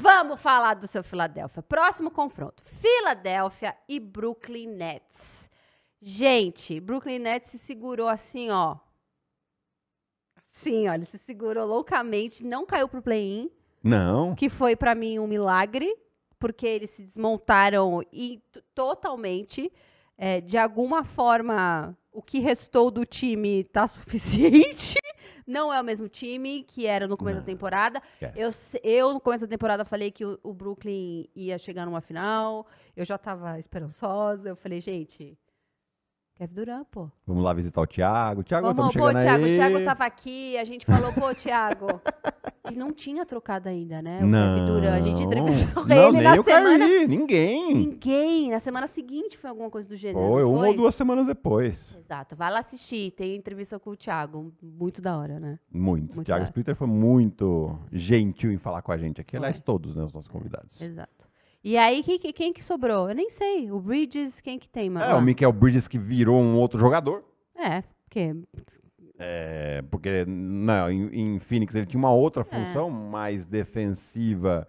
Vamos falar do seu Filadélfia. Próximo confronto: Filadélfia e Brooklyn Nets. Gente, Brooklyn Nets se segurou assim, ó. Sim, olha, se segurou loucamente, não caiu pro play-in. Não. Que foi para mim um milagre, porque eles se desmontaram e totalmente. É, de alguma forma, o que restou do time tá suficiente. Não é o mesmo time que era no começo não. da temporada. Yes. Eu, eu, no começo da temporada, falei que o, o Brooklyn ia chegar numa final. Eu já estava esperançosa. Eu falei, gente, Kev Duran, pô. Vamos lá visitar o Thiago. Thiago, Vamos, pô, Thiago, aí. o Thiago tava aqui, a gente falou, pô, Thiago. Ele não tinha trocado ainda, né? O não, Kev Duran, A gente entrevistou não, ele nem na eu semana. Carli, ninguém. Ninguém. Na semana seguinte foi alguma coisa do gênero. Foi, uma ou duas semanas depois. Exato. Vai lá assistir. Tem entrevista com o Thiago. Muito da hora, né? Muito. O Thiago Splitter foi muito gentil em falar com a gente aqui. Aliás, todos, né? Os nossos convidados. Exato. E aí, quem, quem que sobrou? Eu nem sei. O Bridges, quem que tem, mano? É, o Michael Bridges que virou um outro jogador. É, porque... É, porque não, né, em, em Phoenix ele tinha uma outra é. função é. mais defensiva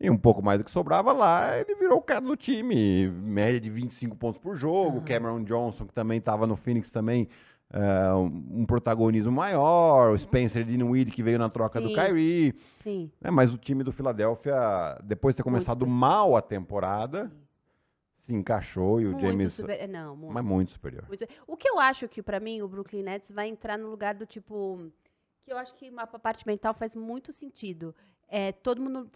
e um pouco mais do que sobrava lá, ele virou o cara do time, média de 25 pontos por jogo, Cameron Johnson, que também estava no Phoenix também, uh, um protagonismo maior, o uhum. Spencer Dinwiddie que veio na troca Sim. do Kyrie. Sim. Né? Mas o time do Filadélfia, depois de ter começado mal a temporada, se encaixou e o muito James. Super... Não, muito. Mas muito superior. Muito... O que eu acho que, para mim, o Brooklyn Nets vai entrar no lugar do tipo. Que eu acho que mapa parte mental faz muito sentido. É, todo mundo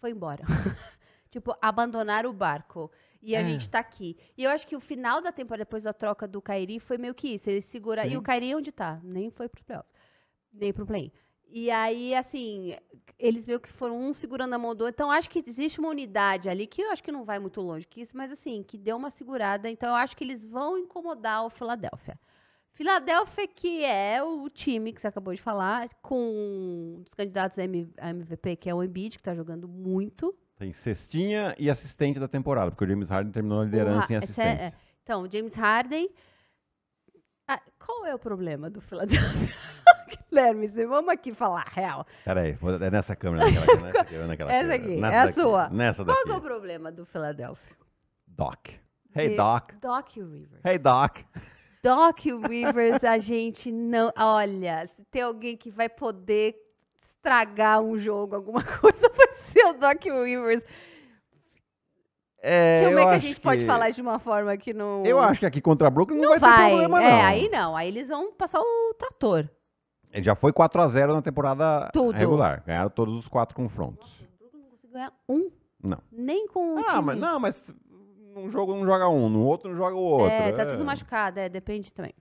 foi embora. tipo, abandonar o barco. E a é. gente tá aqui. E eu acho que o final da temporada, depois da troca do Kairi, foi meio que isso. Ele segura. Sim. E o Kairi é onde tá? Nem foi pro playoffs. Nem pro play. E aí, assim, eles meio que foram um segurando a mão do outro. Então, acho que existe uma unidade ali, que eu acho que não vai muito longe que isso, mas assim, que deu uma segurada. Então, eu acho que eles vão incomodar o Philadelphia. Filadélfia, que é o time que você acabou de falar, com um dos candidatos a MVP, que é o Embiid, que está jogando muito. Tem cestinha e assistente da temporada, porque o James Harden terminou a liderança em é, assistência. É, então, James Harden. Ah, qual é o problema do Philadelphia? Guilherme, vamos aqui falar real. Peraí, é nessa câmera, naquela, naquela é Essa aqui, nessa é a daqui, sua. Nessa daqui. Qual é o problema do Philadelphia? Doc. Hey, The, Doc. Doc Rivers. Hey, Doc. Doc Rivers, a gente não. Olha, se tem alguém que vai poder estragar um jogo, alguma coisa, foi seu Doc Rivers. É, Como é que a gente que... pode falar de uma forma que não. Eu acho que aqui contra a Brooklyn não, não vai, vai, ter problema, é, não. É, aí não. Aí eles vão passar o trator. Ele é, já foi 4x0 na temporada Tudo. regular. Ganharam todos os quatro confrontos. não conseguiu ganhar um. Não. Nem com um. Ah, time. mas não, mas num jogo não joga um, no outro não joga o outro. É, tá é. tudo machucado, é, depende também.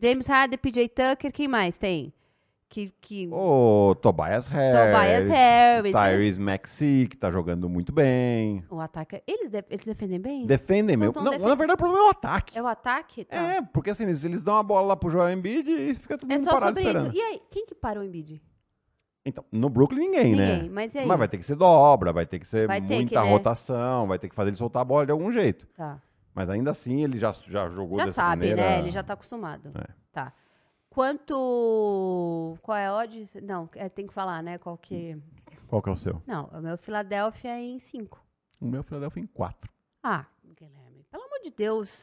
James Harden, PJ Tucker, quem mais tem? que, que... O Tobias Harris. Tobias Harris. Né? Tyrese né? Maxey, que tá jogando muito bem. O ataque. Eles, de... eles defendem bem? Defendem meu. Não, defend... na verdade, o problema é o ataque. É o ataque? Tá. É, porque assim, eles, eles dão a bola lá pro Joel Embiid e fica tudo parado. É só parado sobre esperando. isso. E aí, quem que parou o Embiid? Então, no Brooklyn ninguém, né? ninguém né? Mas, mas, vai ter que ser dobra, vai ter que ser vai muita que, né? rotação, vai ter que fazer ele soltar a bola de algum jeito. Tá. Mas ainda assim ele já, já jogou já dessa sabe, maneira. Já sabe, né? Ele já tá acostumado. É. Tá. Quanto. Qual é a odd? Não, é, tem que falar, né? Qual que. Qual que é o seu? Não, o meu Filadélfia é em 5. O meu Filadélfia é em 4. Ah, Guilherme, pelo amor de Deus.